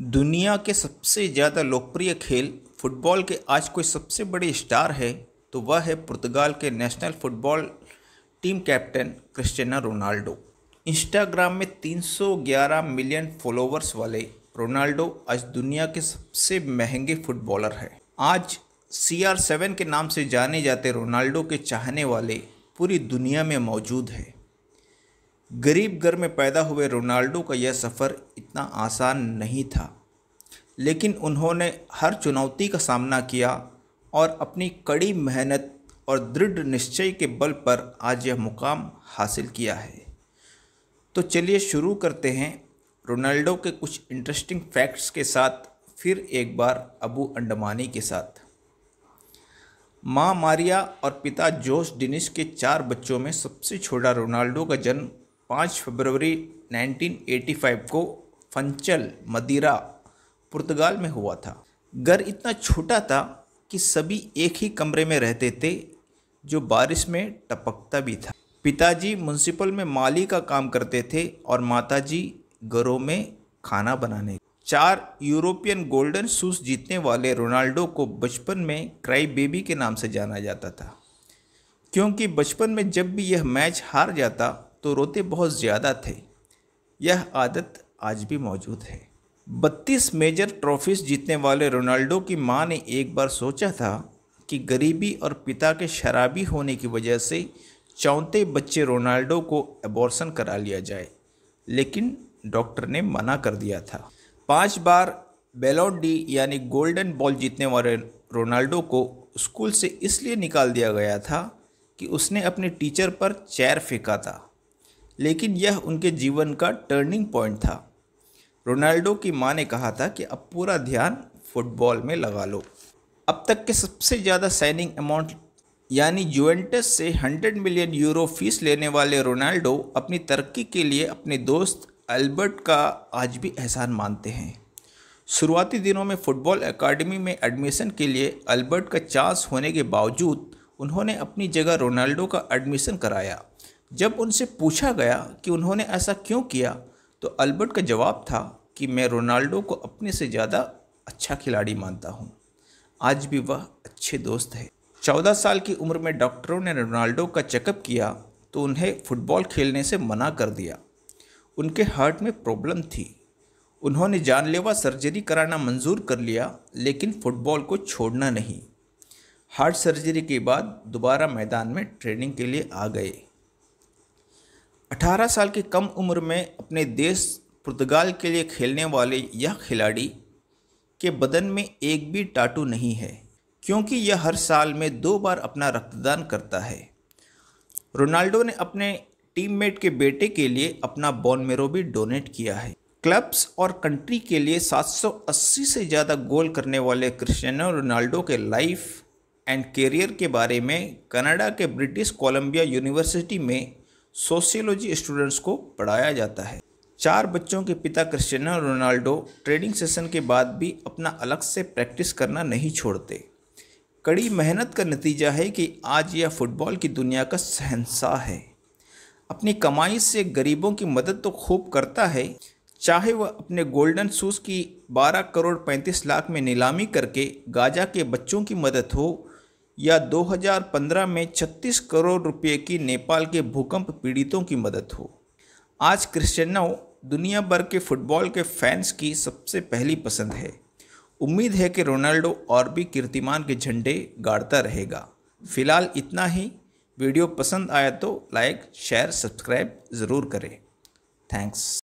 दुनिया के सबसे ज़्यादा लोकप्रिय खेल फुटबॉल के आज कोई सबसे बड़े स्टार है तो वह है पुर्तगाल के national football team captain Cristiano Ronaldo Instagram में 311 मिलियन फॉलोवर्स वाले रोनाल्डो आज दुनिया के सबसे महंगे फुटबॉलर हैं आज सी आर सेवन के नाम से जाने जाते रोनाल्डो के चाहने वाले पूरी दुनिया में मौजूद हैं गरीब घर गर में पैदा हुए रोनाल्डो का यह सफ़र इतना आसान नहीं था लेकिन उन्होंने हर चुनौती का सामना किया और अपनी कड़ी मेहनत और दृढ़ निश्चय के बल पर आज यह मुकाम हासिल किया है तो चलिए शुरू करते हैं रोनाल्डो के कुछ इंटरेस्टिंग फैक्ट्स के साथ फिर एक बार अबू अंडमानी के साथ माँ मारिया और पिता जोश डिनिश के चार बच्चों में सबसे छोटा रोनाल्डो का जन्म पाँच फरवरी 1985 को फंचल मदिरा पुर्तगाल में हुआ था घर इतना छोटा था कि सभी एक ही कमरे में रहते थे जो बारिश में टपकता भी था पिताजी म्यूनसिपल में माली का काम करते थे और माताजी घरों में खाना बनाने चार यूरोपियन गोल्डन शूज जीतने वाले रोनाल्डो को बचपन में क्राई बेबी के नाम से जाना जाता था क्योंकि बचपन में जब भी यह मैच हार जाता तो रोते बहुत ज़्यादा थे यह आदत आज भी मौजूद है बत्तीस मेजर ट्रॉफीज जीतने वाले रोनाल्डो की मां ने एक बार सोचा था कि गरीबी और पिता के शराबी होने की वजह से चौंते बच्चे रोनाल्डो को एबॉर्सन करा लिया जाए लेकिन डॉक्टर ने मना कर दिया था पांच बार बेलोडी यानी गोल्डन बॉल जीतने वाले रोनाल्डो को स्कूल से इसलिए निकाल दिया गया था कि उसने अपने टीचर पर चेयर फेंका था लेकिन यह उनके जीवन का टर्निंग पॉइंट था रोनाल्डो की मां ने कहा था कि अब पूरा ध्यान फुटबॉल में लगा लो अब तक के सबसे ज़्यादा साइनिंग अमाउंट यानी जुवेंटस से 100 मिलियन यूरो फीस लेने वाले रोनाल्डो अपनी तरक्की के लिए अपने दोस्त अल्बर्ट का आज भी एहसान मानते हैं शुरुआती दिनों में फुटबॉल एकेडमी में एडमिशन के लिए अल्बर्ट का चांस होने के बावजूद उन्होंने अपनी जगह रोनाल्डो का एडमिशन कराया जब उनसे पूछा गया कि उन्होंने ऐसा क्यों किया तो अल्बर्ट का जवाब था कि मैं रोनाल्डो को अपने से ज़्यादा अच्छा खिलाड़ी मानता हूँ आज भी वह अच्छे दोस्त है चौदह साल की उम्र में डॉक्टरों ने रोनाल्डो का चेकअप किया तो उन्हें फुटबॉल खेलने से मना कर दिया उनके हार्ट में प्रॉब्लम थी उन्होंने जानलेवा सर्जरी कराना मंजूर कर लिया लेकिन फुटबॉल को छोड़ना नहीं हार्ट सर्जरी के बाद दोबारा मैदान में ट्रेनिंग के लिए आ गए 18 साल की कम उम्र में अपने देश पुर्तगाल के लिए खेलने वाले यह खिलाड़ी के बदन में एक भी टाटू नहीं है क्योंकि यह हर साल में दो बार अपना रक्तदान करता है रोनाल्डो ने अपने टीममेट के बेटे के लिए अपना बॉन मेरो भी डोनेट किया है क्लब्स और कंट्री के लिए 780 से ज़्यादा गोल करने वाले क्रिस्टियानो रोनाल्डो के लाइफ एंड करियर के बारे में कनाडा के ब्रिटिश कोलंबिया यूनिवर्सिटी में सोशियोलॉजी स्टूडेंट्स को पढ़ाया जाता है चार बच्चों के पिता क्रिस्टियानो रोनाल्डो ट्रेनिंग सेशन के बाद भी अपना अलग से प्रैक्टिस करना नहीं छोड़ते कड़ी मेहनत का नतीजा है कि आज यह फुटबॉल की दुनिया का सहनशाह है अपनी कमाई से गरीबों की मदद तो खूब करता है चाहे वह अपने गोल्डन शूज़ की 12 करोड़ 35 लाख में नीलामी करके गाजा के बच्चों की मदद हो या 2015 में 36 करोड़ रुपए की नेपाल के भूकंप पीड़ितों की मदद हो आज क्रिश्चनो दुनिया भर के फुटबॉल के फैंस की सबसे पहली पसंद है उम्मीद है कि रोनाल्डो और भी कीर्तिमान के झंडे गाड़ता रहेगा फिलहाल इतना ही वीडियो पसंद आया तो लाइक शेयर सब्सक्राइब ज़रूर करें थैंक्स